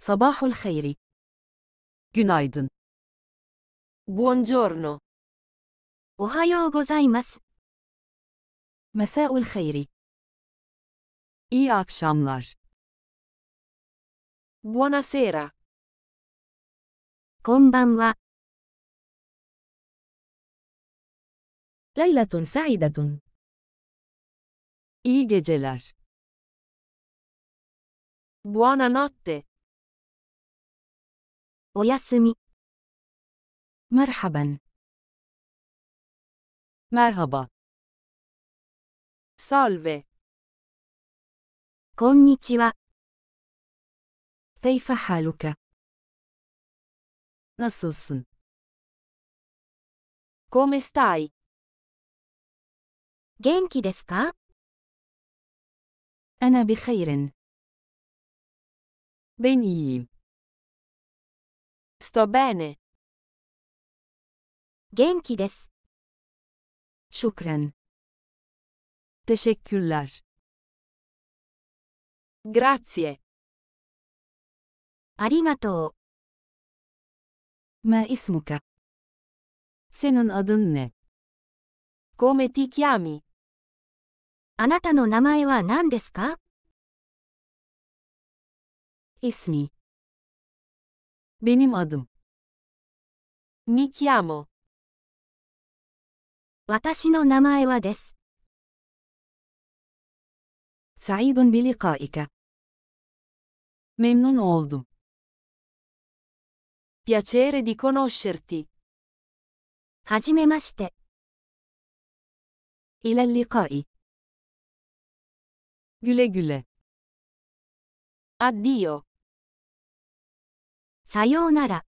Sabahul hayri. Günaydın. Buongiorno. Ohayou gozaimasu. Mesaul hayri. İyi akşamlar. Buonasera. Konbanwa. Leyletun saidetun. İyi geceler. Buonanotte. おやすみ。مرحبا. مرحبا. salve. كيف حالك؟ كومي come stai? ديسكا أنا بخير. بنيم. Sto bene. 元気です。شكرا. Teşekkürler. Grazie. ありがとう。ما اسمك؟ Senin adın ne? Come ti chiami? あなたの名前は何ですか اسمي Benim adım. Mi chiamo. 私の名前はです。سعيد بلقائك. Memnun oldum. Piacere di conoscerti. はじめまして。إلى اللقاء. Güle güle. Addio. さようなら。